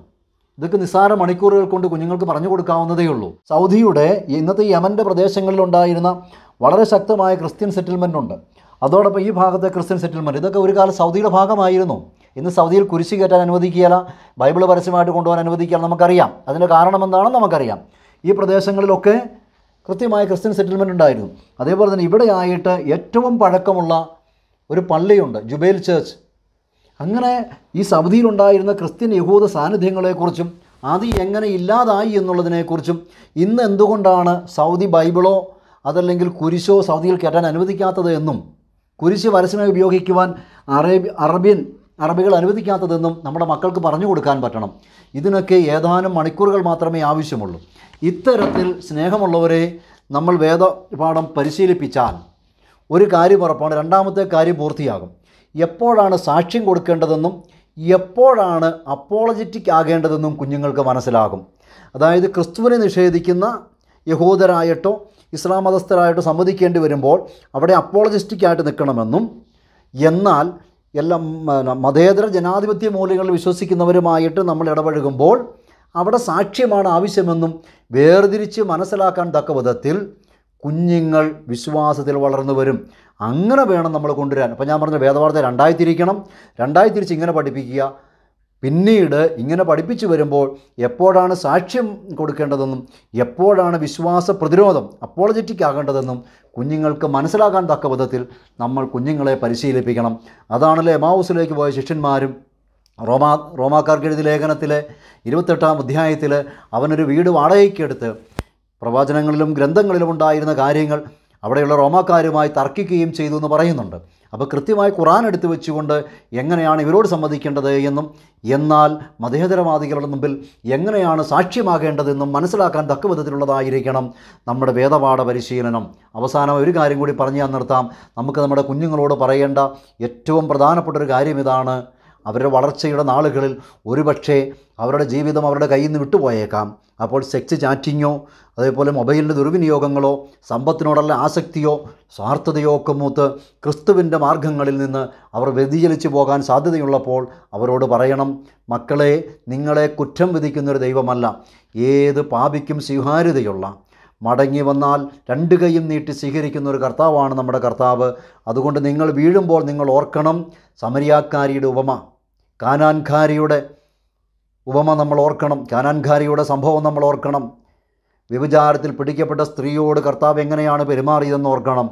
ഇതൊക്കെ നിസ്സാര മണിക്കൂറുകൾ കൊണ്ട് കുഞ്ഞുങ്ങൾക്ക് പറഞ്ഞു കൊടുക്കാവുന്നതേ ഉള്ളൂ സൗദിയുടെ ഇന്നത്തെ യമൻ്റെ പ്രദേശങ്ങളിലുണ്ടായിരുന്ന വളരെ ശക്തമായ ക്രിസ്ത്യൻ സെറ്റിൽമെൻ്റ് ഉണ്ട് അതോടൊപ്പം ഈ ഭാഗത്തെ ക്രിസ്ത്യൻ സെറ്റിൽമെൻറ്റ് ഇതൊക്കെ ഒരു കാലം സൗദിയുടെ ഭാഗമായിരുന്നു ഇന്ന് സൗദിയിൽ കുരിശ് കയറ്റാൻ അനുവദിക്കുകയില്ല ബൈബിൾ പരസ്യമായിട്ട് കൊണ്ടുപോകാൻ അനുവദിക്കുകയാണ് നമുക്കറിയാം അതിൻ്റെ കാരണം എന്താണെന്ന് നമുക്കറിയാം ഈ പ്രദേശങ്ങളിലൊക്കെ കൃത്യമായ ക്രിസ്ത്യൻ സെറ്റിൽമെൻ്റ് ഉണ്ടായിരുന്നു അതേപോലെ തന്നെ ഇവിടെ ആയിട്ട് ഏറ്റവും പഴക്കമുള്ള ഒരു പള്ളിയുണ്ട് ജുബേൽ ചേർച്ച് അങ്ങനെ ഈ സൗദിയിലുണ്ടായിരുന്ന ക്രിസ്ത്യൻ യഹൂദ സാന്നിധ്യങ്ങളെക്കുറിച്ചും അത് എങ്ങനെ ഇല്ലാതായി എന്നുള്ളതിനെക്കുറിച്ചും ഇന്ന് എന്തുകൊണ്ടാണ് സൗദി ബൈബിളോ അതല്ലെങ്കിൽ കുരിശോ സൗദിയിൽ കയറ്റാൻ അനുവദിക്കാത്തത് എന്നും കുരിശ് പരസ്യമായി ഉപയോഗിക്കുവാൻ അറേബ്യ അറബിയൻ അറബികൾ അനുവദിക്കാത്തതെന്നും നമ്മുടെ മക്കൾക്ക് പറഞ്ഞു കൊടുക്കാൻ പറ്റണം ഇതിനൊക്കെ ഏതാനും മണിക്കൂറുകൾ മാത്രമേ ആവശ്യമുള്ളൂ ഇത്തരത്തിൽ സ്നേഹമുള്ളവരെ നമ്മൾ വേദപാഠം പരിശീലിപ്പിച്ചാൽ ഒരു കാര്യം ഉറപ്പാണ് രണ്ടാമത്തെ കാര്യം പൂർത്തിയാകും എപ്പോഴാണ് സാക്ഷ്യം കൊടുക്കേണ്ടതെന്നും എപ്പോഴാണ് അപ്പോളജറ്റിക് ആകേണ്ടതെന്നും കുഞ്ഞുങ്ങൾക്ക് മനസ്സിലാകും അതായത് ക്രിസ്തുവിനെ നിഷേധിക്കുന്ന യഹൂദരായിട്ടോ ഇസ്ലാം മതസ്ഥരായിട്ടോ സമ്മതിക്കേണ്ടി വരുമ്പോൾ അവിടെ അപ്പോളജിസ്റ്റിക്കായിട്ട് നിൽക്കണമെന്നും എന്നാൽ എല്ലാം മതേതര ജനാധിപത്യ മൂല്യങ്ങളിൽ വിശ്വസിക്കുന്നവരുമായിട്ട് നമ്മൾ ഇടപഴകുമ്പോൾ അവിടെ സാക്ഷ്യമാണ് ആവശ്യമെന്നും വേർതിരിച്ച് മനസ്സിലാക്കാൻ തക്ക വിധത്തിൽ കുഞ്ഞുങ്ങൾ വിശ്വാസത്തിൽ വളർന്നു വരും അങ്ങനെ വേണം നമ്മൾ കൊണ്ടുവരാൻ അപ്പോൾ ഞാൻ പറഞ്ഞ വേദവാർത്ത രണ്ടായി തിരിക്കണം രണ്ടായി തിരിച്ച് ഇങ്ങനെ പഠിപ്പിക്കുക പിന്നീട് ഇങ്ങനെ പഠിപ്പിച്ചു വരുമ്പോൾ എപ്പോഴാണ് സാക്ഷ്യം കൊടുക്കേണ്ടതെന്നും എപ്പോഴാണ് വിശ്വാസ പ്രതിരോധം അപ്പോളജറ്റിക് ആകേണ്ടതെന്നും കുഞ്ഞുങ്ങൾക്ക് മനസ്സിലാക്കാൻ തക്ക വിധത്തിൽ നമ്മൾ കുഞ്ഞുങ്ങളെ പരിശീലിപ്പിക്കണം അതാണല്ലോ എമാവൂസിലേക്ക് പോയ ശിഷ്യന്മാരും റോമാ റോമാക്കാർക്കെഴുതിയ ലേഖനത്തിലെ ഇരുപത്തെട്ടാം അധ്യായത്തിൽ അവനൊരു വീട് വാടകയ്ക്കെടുത്ത് പ്രവചനങ്ങളിലും ഗ്രന്ഥങ്ങളിലും ഉണ്ടായിരുന്ന കാര്യങ്ങൾ അവിടെയുള്ള റോമാക്കാരുമായി തർക്കിക്കുകയും ചെയ്തു എന്ന് പറയുന്നുണ്ട് അപ്പോൾ കൃത്യമായി ഖുറാൻ എടുത്തു വെച്ചുകൊണ്ട് എങ്ങനെയാണ് ഇവരോട് സംവദിക്കേണ്ടത് എന്നും എന്നാൽ മതേതരവാദികളുടെ മുമ്പിൽ എങ്ങനെയാണ് സാക്ഷ്യമാകേണ്ടതെന്നും മനസ്സിലാക്കാൻ തക്ക വിധത്തിലുള്ളതായിരിക്കണം നമ്മുടെ വേദപാഠ പരിശീലനം അവസാനം ഒരു കാര്യം കൂടി പറഞ്ഞു ഞാൻ നിർത്താം നമുക്ക് നമ്മുടെ കുഞ്ഞുങ്ങളോട് പറയേണ്ട ഏറ്റവും പ്രധാനപ്പെട്ട ഒരു കാര്യം ഇതാണ് അവരുടെ വളർച്ചയുടെ നാളുകളിൽ ഒരുപക്ഷേ അവരുടെ ജീവിതം അവരുടെ കയ്യിൽ നിന്ന് വിട്ടുപോയേക്കാം അപ്പോൾ സെക്സ് ചാറ്റിങ്ങോ അതേപോലെ മൊബൈലിൻ്റെ ദുർവിനിയോഗങ്ങളോ സമ്പത്തിനോടുള്ള ആസക്തിയോ സ്വാർത്ഥതയോ ഒക്കെ മൂത്ത് ക്രിസ്തുവിൻ്റെ മാർഗങ്ങളിൽ നിന്ന് അവർ വ്യതിചലിച്ചു പോകാൻ സാധ്യതയുള്ളപ്പോൾ അവരോട് പറയണം മക്കളെ നിങ്ങളെ കുറ്റം വിധിക്കുന്നൊരു ദൈവമല്ല ഏത് പാപിക്കും സ്വീകാര്യതയുള്ള മടങ്ങി വന്നാൽ രണ്ട് കൈയും നീട്ടി സ്വീകരിക്കുന്ന ഒരു കർത്താവാണ് നമ്മുടെ കർത്താവ് അതുകൊണ്ട് നിങ്ങൾ വീഴുമ്പോൾ നിങ്ങൾ ഓർക്കണം സമരിയാക്കാരിയുടെ ഉപമ കാനാൻഖാരിയുടെ ഉപമ നമ്മൾ ഓർക്കണം കാനാൻഖാരിയുടെ സംഭവം നമ്മൾ ഓർക്കണം വ്യഭിചാരത്തിൽ പിടിക്കപ്പെട്ട സ്ത്രീയോട് കർത്താവ് എങ്ങനെയാണ് പെരുമാറിയതെന്ന് ഓർക്കണം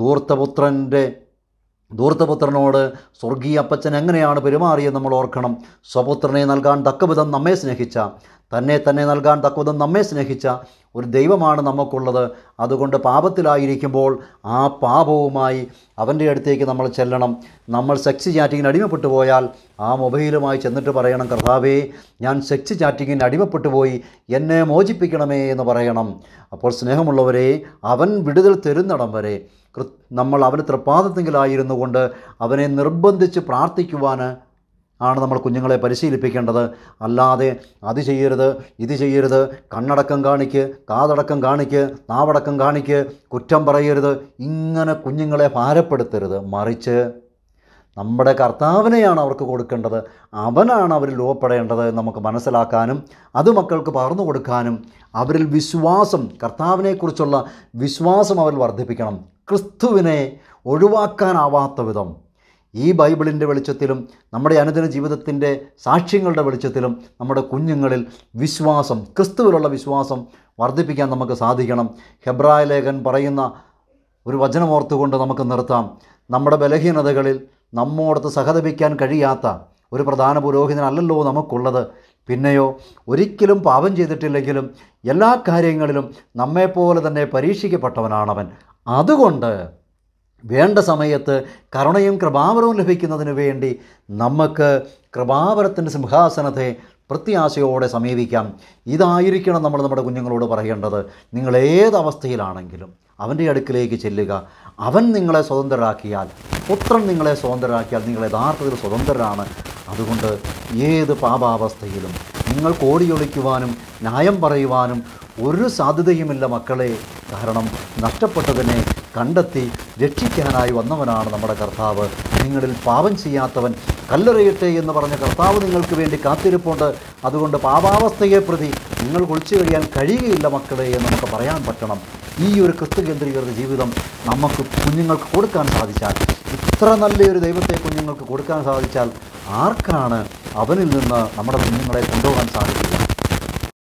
ദൂർത്തപുത്രൻ്റെ ദൂർത്തപുത്രനോട് സ്വർഗീയ അപ്പച്ചൻ എങ്ങനെയാണ് പെരുമാറിയെന്ന് നമ്മൾ ഓർക്കണം സ്വപുത്രനെ നൽകാൻ തക്കവിധം നമ്മെ സ്നേഹിച്ച തന്നെ തന്നെ നൽകാൻ തക്കവിധം നമ്മെ സ്നേഹിച്ച ഒരു ദൈവമാണ് നമുക്കുള്ളത് അതുകൊണ്ട് പാപത്തിലായിരിക്കുമ്പോൾ ആ പാപവുമായി അവൻ്റെ അടുത്തേക്ക് നമ്മൾ ചെല്ലണം നമ്മൾ സെക്സ് ചാറ്റിങ്ങിന് അടിമപ്പെട്ടു പോയാൽ ആ മൊബൈലുമായി ചെന്നിട്ട് പറയണം കർത്താവേ ഞാൻ സെക്സ് ചാറ്റിങ്ങിന് അടിമപ്പെട്ടു പോയി എന്നെ മോചിപ്പിക്കണമേ എന്ന് പറയണം അപ്പോൾ സ്നേഹമുള്ളവരെ അവൻ വിടുതൽ തരുന്നിടം വരെ നമ്മൾ അവന് തൃപ്പാദത്തെങ്കിലായിരുന്നു കൊണ്ട് അവനെ നിർബന്ധിച്ച് പ്രാർത്ഥിക്കുവാൻ ആണ് നമ്മൾ കുഞ്ഞുങ്ങളെ പരിശീലിപ്പിക്കേണ്ടത് അല്ലാതെ അത് ചെയ്യരുത് ഇത് ചെയ്യരുത് കണ്ണടക്കം കാണിക്ക് കാതടക്കം കാണിക്ക് നാവടക്കം കാണിക്ക് കുറ്റം പറയരുത് ഇങ്ങനെ കുഞ്ഞുങ്ങളെ ഭാരപ്പെടുത്തരുത് മറിച്ച് നമ്മുടെ കർത്താവിനെയാണ് അവർക്ക് കൊടുക്കേണ്ടത് അവനാണ് അവർ രൂപപ്പെടേണ്ടത് നമുക്ക് മനസ്സിലാക്കാനും അത് മക്കൾക്ക് പകർന്നു കൊടുക്കാനും അവരിൽ വിശ്വാസം കർത്താവിനെക്കുറിച്ചുള്ള വിശ്വാസം അവരിൽ വർദ്ധിപ്പിക്കണം ക്രിസ്തുവിനെ ഒഴിവാക്കാനാവാത്ത വിധം ഈ ബൈബിളിൻ്റെ വെളിച്ചത്തിലും നമ്മുടെ അനുദിന ജീവിതത്തിൻ്റെ സാക്ഷ്യങ്ങളുടെ വെളിച്ചത്തിലും നമ്മുടെ കുഞ്ഞുങ്ങളിൽ വിശ്വാസം ക്രിസ്തുവിലുള്ള വിശ്വാസം വർദ്ധിപ്പിക്കാൻ നമുക്ക് സാധിക്കണം ഹെബ്രായ ലേഖൻ പറയുന്ന ഒരു വചനമോർത്തുകൊണ്ട് നമുക്ക് നിർത്താം നമ്മുടെ ബലഹീനതകളിൽ നമ്മോടത്ത് സഹതപിക്കാൻ കഴിയാത്ത ഒരു പ്രധാന പുരോഹിതനല്ലല്ലോ നമുക്കുള്ളത് പിന്നെയോ ഒരിക്കലും പാപം ചെയ്തിട്ടില്ലെങ്കിലും എല്ലാ കാര്യങ്ങളിലും നമ്മെപ്പോലെ തന്നെ പരീക്ഷിക്കപ്പെട്ടവനാണവൻ അതുകൊണ്ട് വേണ്ട സമയത്ത് കരുണയും കൃപാവരവും ലഭിക്കുന്നതിന് വേണ്ടി നമുക്ക് കൃപാവരത്തിൻ്റെ സിംഹാസനത്തെ പ്രത്യാശയോടെ സമീപിക്കാം ഇതായിരിക്കണം നമ്മൾ നമ്മുടെ കുഞ്ഞുങ്ങളോട് പറയേണ്ടത് നിങ്ങൾ ഏതവസ്ഥയിലാണെങ്കിലും അവൻ്റെ അടുക്കിലേക്ക് ചെല്ലുക അവൻ നിങ്ങളെ സ്വതന്ത്രരാക്കിയാൽ പുത്രൻ നിങ്ങളെ സ്വതന്ത്രരാക്കിയാൽ നിങ്ങൾ യഥാർത്ഥത്തിൽ സ്വതന്ത്രരാണ് അതുകൊണ്ട് ഏത് പാപാവസ്ഥയിലും നിങ്ങൾ കോടിയൊളിക്കുവാനും ന്യായം പറയുവാനും ഒരു സാധ്യതയുമില്ല മക്കളെ കാരണം നഷ്ടപ്പെട്ടതിനെ കണ്ടെത്തി രക്ഷിക്കാനായി വന്നവനാണ് നമ്മുടെ കർത്താവ് നിങ്ങളിൽ പാപം ചെയ്യാത്തവൻ കല്ലെറിയട്ടെ എന്ന് പറഞ്ഞ കർത്താവ് നിങ്ങൾക്ക് വേണ്ടി കാത്തിരിപ്പുണ്ട് അതുകൊണ്ട് പാപാവസ്ഥയെ പ്രതി നിങ്ങൾ കുളിച്ചു കഴിയാൻ കഴിയുകയില്ല മക്കളെ എന്ന് നമുക്ക് പറയാൻ പറ്റണം ഈ ഒരു ക്രിസ്തു കേന്ദ്രീകൃത ജീവിതം നമുക്ക് കുഞ്ഞുങ്ങൾക്ക് കൊടുക്കാൻ സാധിച്ചാൽ ഇത്ര നല്ലൊരു ദൈവത്തെ കുഞ്ഞുങ്ങൾക്ക് കൊടുക്കാൻ സാധിച്ചാൽ ആർക്കാണ് അവനിൽ നിന്ന് നമ്മുടെ കുഞ്ഞുങ്ങളെ കൊണ്ടുപോകാൻ സാധിക്കുക